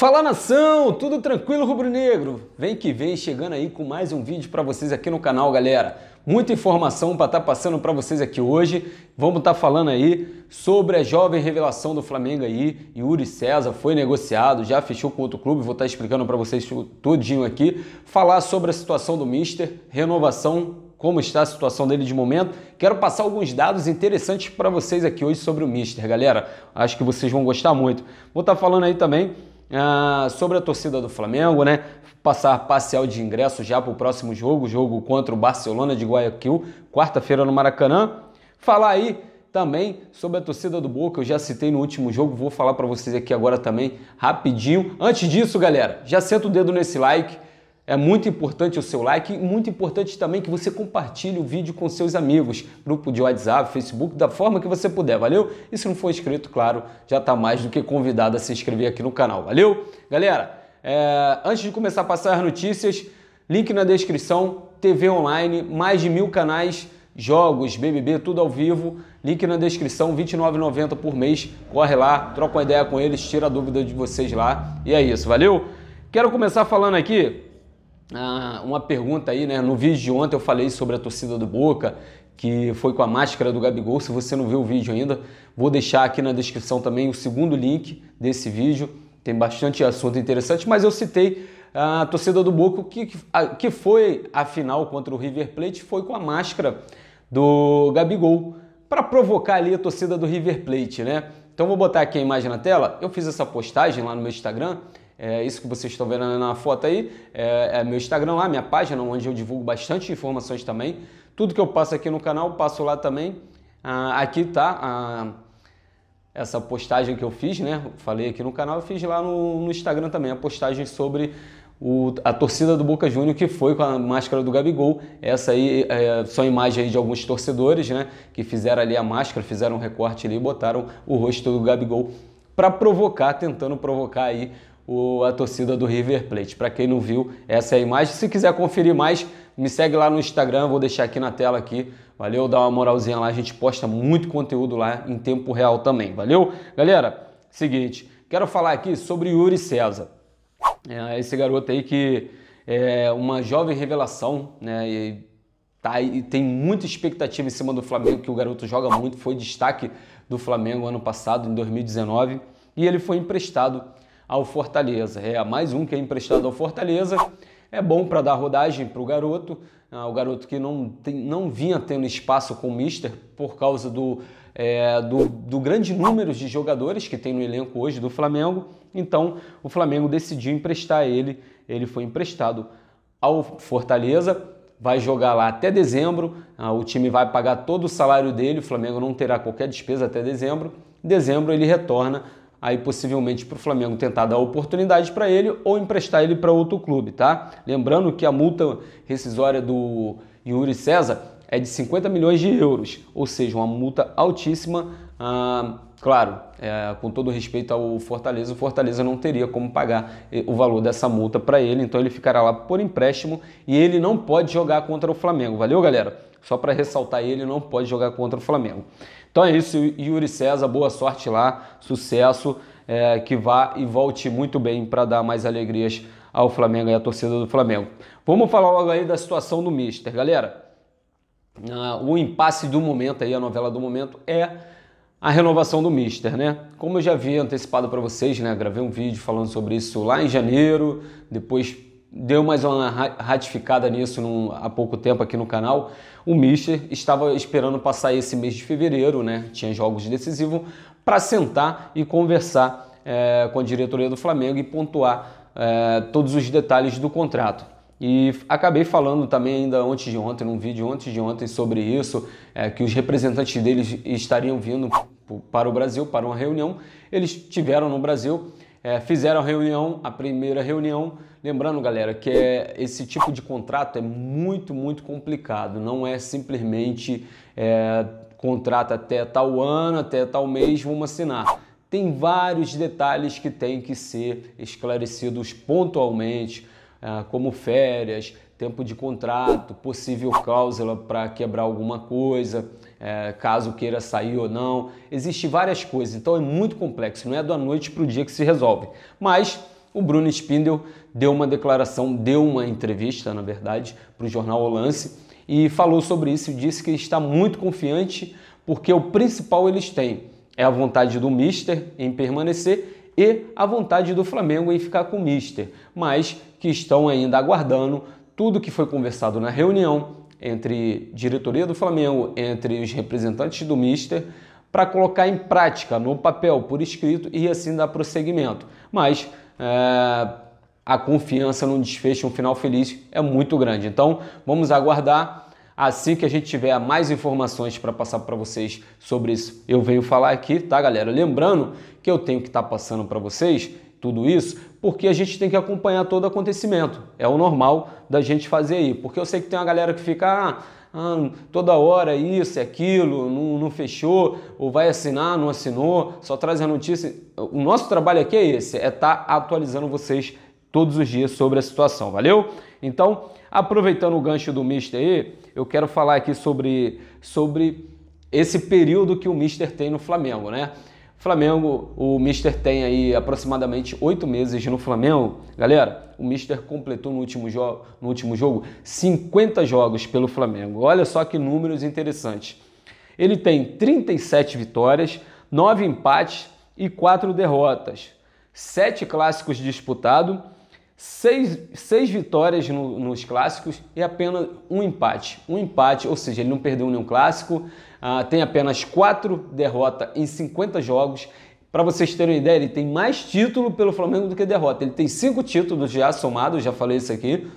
Fala nação, tudo tranquilo rubro-negro? Vem que vem chegando aí com mais um vídeo para vocês aqui no canal, galera. Muita informação para estar tá passando para vocês aqui hoje. Vamos estar tá falando aí sobre a jovem revelação do Flamengo aí, Yuri César foi negociado, já fechou com outro clube, vou estar tá explicando para vocês todinho aqui. Falar sobre a situação do Mister, renovação como está a situação dele de momento. Quero passar alguns dados interessantes para vocês aqui hoje sobre o Mister, galera. Acho que vocês vão gostar muito. Vou estar tá falando aí também ah, sobre a torcida do Flamengo, né? Passar parcial de ingresso já para o próximo jogo, jogo contra o Barcelona de Guayaquil, quarta-feira no Maracanã. Falar aí também sobre a torcida do Boca, eu já citei no último jogo, vou falar para vocês aqui agora também rapidinho. Antes disso, galera, já senta o dedo nesse like é muito importante o seu like e muito importante também que você compartilhe o vídeo com seus amigos, grupo de WhatsApp, Facebook, da forma que você puder, valeu? E se não for inscrito, claro, já está mais do que convidado a se inscrever aqui no canal, valeu? Galera, é... antes de começar a passar as notícias, link na descrição, TV online, mais de mil canais, jogos, BBB, tudo ao vivo, link na descrição, R$ 29,90 por mês, corre lá, troca uma ideia com eles, tira a dúvida de vocês lá, e é isso, valeu? Quero começar falando aqui ah, uma pergunta aí, né? No vídeo de ontem eu falei sobre a torcida do Boca, que foi com a máscara do Gabigol. Se você não viu o vídeo ainda, vou deixar aqui na descrição também o segundo link desse vídeo. Tem bastante assunto interessante, mas eu citei a torcida do Boca, que, que foi a final contra o River Plate, foi com a máscara do Gabigol, para provocar ali a torcida do River Plate, né? Então vou botar aqui a imagem na tela. Eu fiz essa postagem lá no meu Instagram é isso que vocês estão vendo na foto aí. É, é meu Instagram lá, minha página, onde eu divulgo bastante informações também. Tudo que eu passo aqui no canal, passo lá também. Ah, aqui tá ah, essa postagem que eu fiz, né? Falei aqui no canal, eu fiz lá no, no Instagram também a postagem sobre o, a torcida do Boca Júnior que foi com a máscara do Gabigol. Essa aí é, imagem aí de alguns torcedores, né? Que fizeram ali a máscara, fizeram um recorte ali e botaram o rosto do Gabigol para provocar, tentando provocar aí o, a torcida do River Plate. Para quem não viu, essa é a imagem. Se quiser conferir mais, me segue lá no Instagram, vou deixar aqui na tela aqui. Valeu, dá uma moralzinha lá, a gente posta muito conteúdo lá em tempo real também. Valeu? Galera, seguinte, quero falar aqui sobre Yuri César. É, esse garoto aí que é uma jovem revelação, né? E, tá, e tem muita expectativa em cima do Flamengo, que o garoto joga muito, foi destaque do Flamengo ano passado, em 2019, e ele foi emprestado ao Fortaleza. É mais um que é emprestado ao Fortaleza. É bom para dar rodagem para o garoto, ah, o garoto que não, tem, não vinha tendo espaço com o Mister por causa do, é, do, do grande número de jogadores que tem no elenco hoje do Flamengo. Então o Flamengo decidiu emprestar ele, ele foi emprestado ao Fortaleza vai jogar lá até dezembro. Ah, o time vai pagar todo o salário dele, o Flamengo não terá qualquer despesa até dezembro. Em dezembro ele retorna aí possivelmente para o Flamengo tentar dar oportunidade para ele ou emprestar ele para outro clube, tá? Lembrando que a multa rescisória do Yuri César é de 50 milhões de euros, ou seja, uma multa altíssima. Ah, Claro, é, com todo respeito ao Fortaleza, o Fortaleza não teria como pagar é, o valor dessa multa para ele, então ele ficará lá por empréstimo e ele não pode jogar contra o Flamengo. Valeu, galera? Só para ressaltar, ele não pode jogar contra o Flamengo. Então é isso, Yuri César, boa sorte lá, sucesso, é, que vá e volte muito bem para dar mais alegrias ao Flamengo e à torcida do Flamengo. Vamos falar logo aí da situação do Mister, galera. Ah, o impasse do momento aí, a novela do momento é a renovação do Mister, né? Como eu já havia antecipado para vocês, né? Gravei um vídeo falando sobre isso lá em janeiro, depois deu mais uma ratificada nisso num, há pouco tempo aqui no canal. O Mister estava esperando passar esse mês de fevereiro, né? Tinha jogos decisivos para sentar e conversar é, com a diretoria do Flamengo e pontuar é, todos os detalhes do contrato. E acabei falando também ainda antes de ontem, num vídeo antes de ontem, sobre isso, é, que os representantes deles estariam vindo para o Brasil, para uma reunião. Eles tiveram no Brasil, é, fizeram a reunião, a primeira reunião. Lembrando, galera, que é, esse tipo de contrato é muito, muito complicado. Não é simplesmente é, contrato até tal ano, até tal mês, vamos assinar. Tem vários detalhes que têm que ser esclarecidos pontualmente, ah, como férias, tempo de contrato, possível cláusula para quebrar alguma coisa, eh, caso queira sair ou não. Existem várias coisas, então é muito complexo, não é da noite para o dia que se resolve. Mas o Bruno Spindel deu uma declaração, deu uma entrevista, na verdade, para o jornal O Lance e falou sobre isso e disse que está muito confiante porque o principal eles têm é a vontade do Mister em permanecer e a vontade do Flamengo em ficar com o Mister, mas que estão ainda aguardando tudo que foi conversado na reunião entre diretoria do Flamengo, entre os representantes do Mister, para colocar em prática no papel por escrito e assim dar prosseguimento. Mas é, a confiança num desfecho, um final feliz é muito grande. Então vamos aguardar Assim que a gente tiver mais informações para passar para vocês sobre isso, eu venho falar aqui, tá, galera? Lembrando que eu tenho que estar tá passando para vocês tudo isso, porque a gente tem que acompanhar todo acontecimento. É o normal da gente fazer aí, porque eu sei que tem uma galera que fica ah, ah, toda hora isso e aquilo, não, não fechou, ou vai assinar, não assinou, só traz a notícia. O nosso trabalho aqui é esse, é estar tá atualizando vocês todos os dias sobre a situação, valeu? Então, Aproveitando o gancho do Mister aí, eu quero falar aqui sobre, sobre esse período que o Mister tem no Flamengo, né? Flamengo, o Mister tem aí aproximadamente oito meses no Flamengo. Galera, o Mister completou no último, no último jogo 50 jogos pelo Flamengo. Olha só que números interessantes. Ele tem 37 vitórias, 9 empates e 4 derrotas, 7 clássicos disputados seis, seis vitórias no, nos clássicos e apenas um empate. Um empate, ou seja, ele não perdeu nenhum clássico, uh, tem apenas quatro derrotas em 50 jogos. Para vocês terem uma ideia, ele tem mais título pelo Flamengo do que derrota. Ele tem cinco títulos já somados, já falei isso aqui,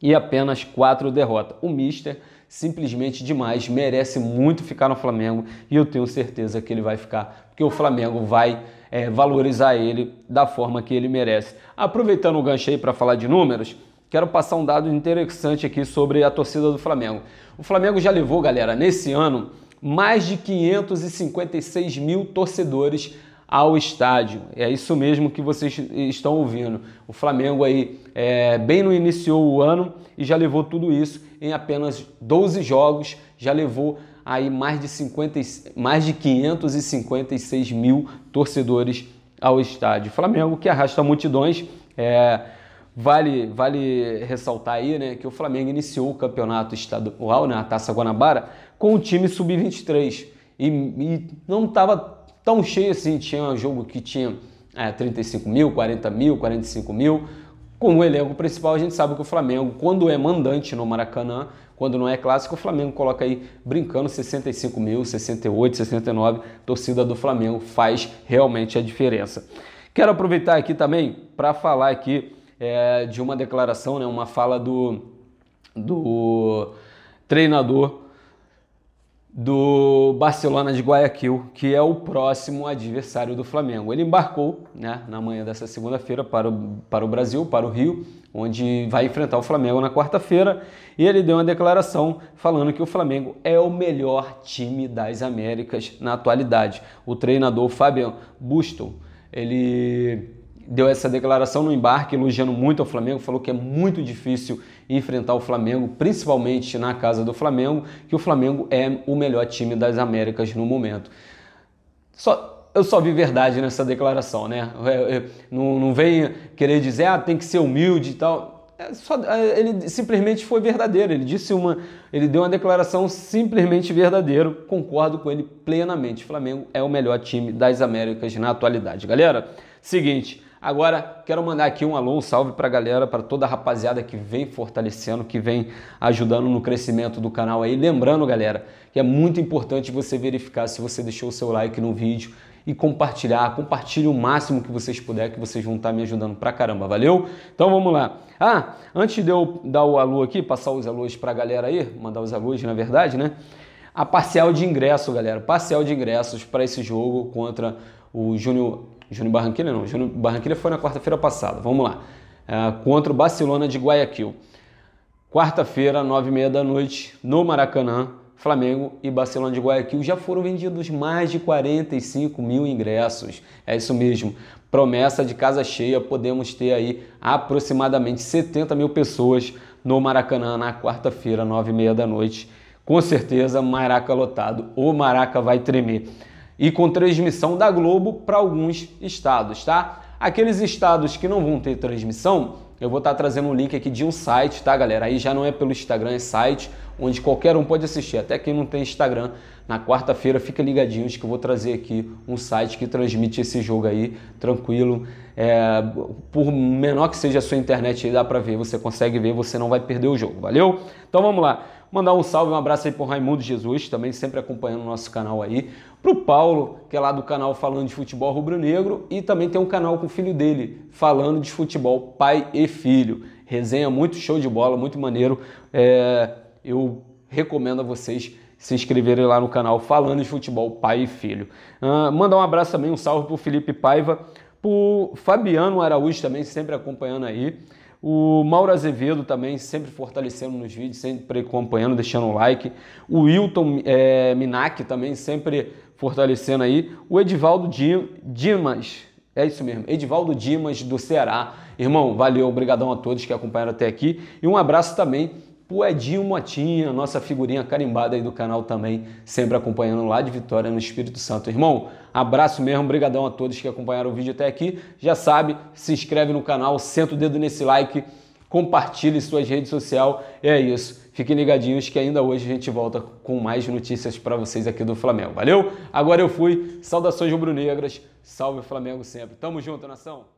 e apenas quatro derrotas. O Mister simplesmente demais, merece muito ficar no Flamengo e eu tenho certeza que ele vai ficar, porque o Flamengo vai é, valorizar ele da forma que ele merece. Aproveitando o gancho aí para falar de números, quero passar um dado interessante aqui sobre a torcida do Flamengo. O Flamengo já levou, galera, nesse ano, mais de 556 mil torcedores ao estádio. É isso mesmo que vocês estão ouvindo. O Flamengo aí é, bem no iniciou o ano e já levou tudo isso em apenas 12 jogos, já levou aí mais de, 50, mais de 556 mil torcedores ao estádio. Flamengo que arrasta multidões. É, vale, vale ressaltar aí né, que o Flamengo iniciou o campeonato estadual, né, a Taça Guanabara, com o time sub-23. E, e, não estava tão cheio assim. Tinha um jogo que tinha é, 35 mil, 40 mil, 45 mil. Com o elenco principal, a gente sabe que o Flamengo, quando é mandante no Maracanã, quando não é clássico, o Flamengo coloca aí brincando 65 mil, 68, 69. Torcida do Flamengo faz realmente a diferença. Quero aproveitar aqui também para falar aqui é, de uma declaração, né, uma fala do, do treinador do Barcelona de Guayaquil, que é o próximo adversário do Flamengo. Ele embarcou né, na manhã dessa segunda-feira para o, para o Brasil, para o Rio, onde vai enfrentar o Flamengo na quarta-feira. E ele deu uma declaração falando que o Flamengo é o melhor time das Américas na atualidade. O treinador Fabian Busto, ele deu essa declaração no embarque, elogiando muito o Flamengo, falou que é muito difícil enfrentar o Flamengo, principalmente na casa do Flamengo, que o Flamengo é o melhor time das Américas no momento. Só, eu só vi verdade nessa declaração, né? É, é, não, não venha querer dizer, ah, tem que ser humilde e tal. É só, é, ele simplesmente foi verdadeiro. Ele disse uma, ele deu uma declaração simplesmente verdadeira. Concordo com ele plenamente. O Flamengo é o melhor time das Américas na atualidade, galera. Seguinte, Agora, quero mandar aqui um alô, um salve para a galera, para toda a rapaziada que vem fortalecendo, que vem ajudando no crescimento do canal aí. Lembrando, galera, que é muito importante você verificar se você deixou o seu like no vídeo e compartilhar. Compartilhe o máximo que vocês puderem, que vocês vão estar tá me ajudando pra caramba, valeu? Então vamos lá. Ah, antes de eu dar o alô aqui, passar os alôs para a galera aí, mandar os alôs na verdade, né? A parcial de ingresso, galera, parcial de ingressos para esse jogo contra o Júnior, Júnior Barranquilla não, Júnior Barranquilla foi na quarta-feira passada, vamos lá, é, contra o Barcelona de Guayaquil. Quarta-feira, nove e meia da noite, no Maracanã, Flamengo e Barcelona de Guayaquil já foram vendidos mais de 45 mil ingressos. É isso mesmo. Promessa de casa cheia, podemos ter aí aproximadamente 70 mil pessoas no Maracanã na quarta-feira, nove e meia da noite. Com certeza, Maraca lotado. O Maraca vai tremer e com transmissão da Globo para alguns estados, tá? Aqueles estados que não vão ter transmissão, eu vou estar tá trazendo um link aqui de um site, tá, galera? Aí já não é pelo Instagram, é site onde qualquer um pode assistir, até quem não tem Instagram. Na quarta-feira fica ligadinhos que eu vou trazer aqui um site que transmite esse jogo aí tranquilo. É, por menor que seja a sua internet, aí dá para ver, você consegue ver, você não vai perder o jogo. Valeu? Então vamos lá. Mandar um salve, um abraço aí pro Raimundo Jesus, também sempre acompanhando o nosso canal aí. Pro Paulo, que é lá do canal Falando de Futebol Rubro-Negro, e também tem um canal com o filho dele, Falando de Futebol Pai e Filho. Resenha muito show de bola, muito maneiro. É, eu recomendo a vocês se inscreverem lá no canal Falando de Futebol Pai e Filho. Uh, mandar um abraço também, um salve pro Felipe Paiva, pro Fabiano Araújo também, sempre acompanhando aí. O Mauro Azevedo também, sempre fortalecendo nos vídeos, sempre acompanhando, deixando um like. O Wilton é, Minac também, sempre fortalecendo aí. O Edivaldo Dimas, é isso mesmo, Edivaldo Dimas do Ceará. Irmão, valeu, obrigadão a todos que acompanharam até aqui. E um abraço também o Edinho Motinha, nossa figurinha carimbada aí do canal também, sempre acompanhando lá de Vitória no Espírito Santo. Irmão, abraço mesmo, brigadão a todos que acompanharam o vídeo até aqui. Já sabe, se inscreve no canal, senta o dedo nesse like, compartilhe suas redes sociais. E é isso. Fiquem ligadinhos que ainda hoje a gente volta com mais notícias para vocês aqui do Flamengo. Valeu? Agora eu fui. Saudações rubro-negras. Salve Flamengo sempre. Tamo junto, nação.